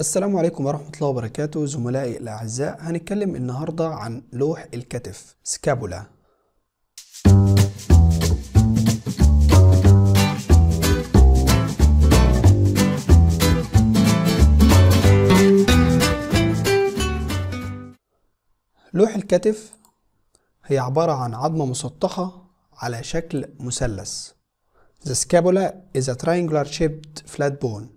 السلام عليكم ورحمة الله وبركاته زملائي الأعزاء هنتكلم النهاردة عن لوح الكتف سكابولا لوح الكتف هي عبارة عن عظمة مسطحة على شكل مثلث The scapula is a triangular shaped flat bone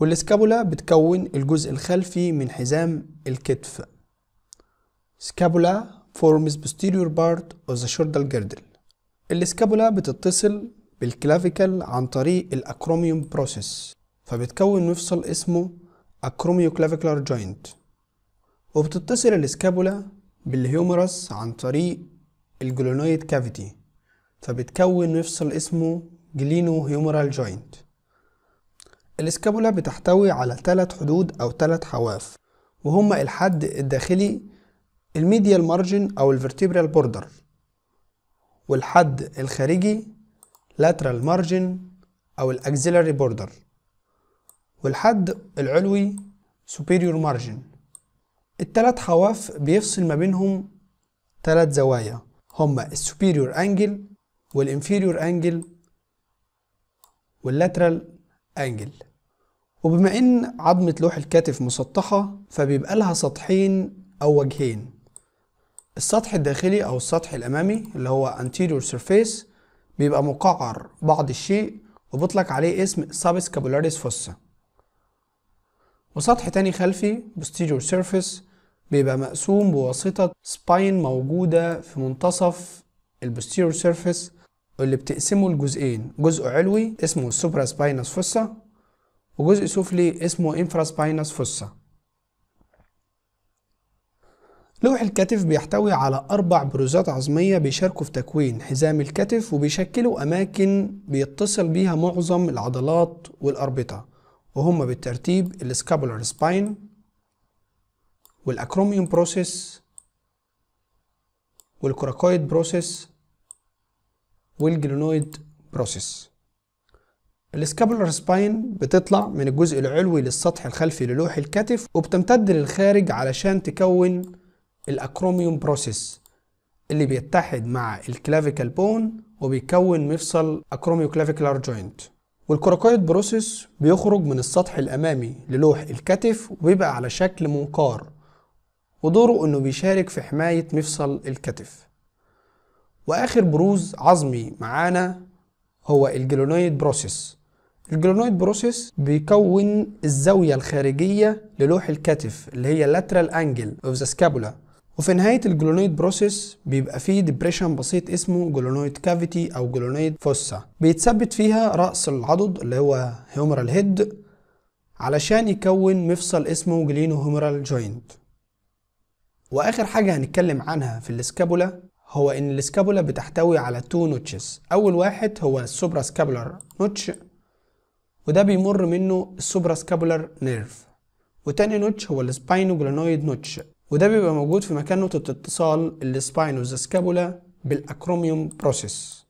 والسكابولا بتكون الجزء الخلفي من حزام الكتف سكابولا forms posterior part of the shoulder girdle السكابولا بتتصل بالكلافيكال عن طريق الاكروميوم بروسيس فبتكون مفصل اسمه acromioclavicular joint وبتتصل الاسكابولا بالهيومرس عن طريق الجلونويد كافيتي فبتكون مفصل اسمه جلينو هيومرال جوينت الاسكابولا بتحتوي على ثلاث حدود أو ثلاث حواف وهما الحد الداخلي الميديال مارجن أو الفيرتيبرال بوردر والحد الخارجي lateral margin أو الأكسيلري بوردر والحد العلوي superior margin التلات حواف بيفصل ما بينهم تلات زوايا هما السوبيريور أنجل والإنفيريور أنجل واللاترال أنجل وبما ان عظمة لوح الكتف مسطحة فبيبقى لها سطحين او وجهين السطح الداخلي او السطح الامامي اللي هو anterior surface بيبقى مقعر بعض الشيء وبيطلق عليه اسم subscapularis fossa وسطح تاني خلفي posterior surface بيبقى مقسوم بواسطة سباين موجودة في منتصف البوستيريور سيرفيس واللي بتقسمه لجزئين جزء علوي اسمه supraspinous fossa وجزء سفلي اسمه انفراسباينس فوسا لوح الكتف بيحتوي على أربع بروزات عظمية بيشاركوا في تكوين حزام الكتف وبيشكلوا أماكن بيتصل بيها معظم العضلات والأربطة وهم بالترتيب السكابولار سباين والأكروميوم بروسيس والكوراكويد بروسيس والجلونويد بروسيس السكابولار سباين بتطلع من الجزء العلوي للسطح الخلفي للوح الكتف وبتمتد للخارج علشان تكون الاكروميوم بروسيس اللي بيتحد مع الكلافيكال بون وبيكون مفصل كلافيكلار جوينت والكوراكويد بروسيس بيخرج من السطح الامامي للوح الكتف وبيبقى على شكل منقار ودوره انه بيشارك في حماية مفصل الكتف واخر بروز عظمي معانا هو الجلونويد بروسيس الجلونويد بروسيس بيكون الزاوية الخارجية للوح الكتف اللي هي lateral angle of the scapula وفي نهاية الجلونويد بروسيس بيبقى فيه ديبريشن بسيط اسمه جلونويد كافيتي أو جلونويد فوسا بيتثبت فيها رأس العضد اللي هو هيومرال هيد علشان يكون مفصل اسمه جلينو هيومرال جوينت وآخر حاجة هنتكلم عنها في الاسكابولا هو إن الاسكابولا بتحتوي على تو نوتشز أول واحد هو السوبرا سكابولار نوتش وده بيمر منه السوبرا سكابولار نيرف وتاني نوتش هو السباينوجلانويد نوتش وده بيبقى موجود في مكان نقطة اتصال السباينوز سكابولا بالاكروميوم بروسيس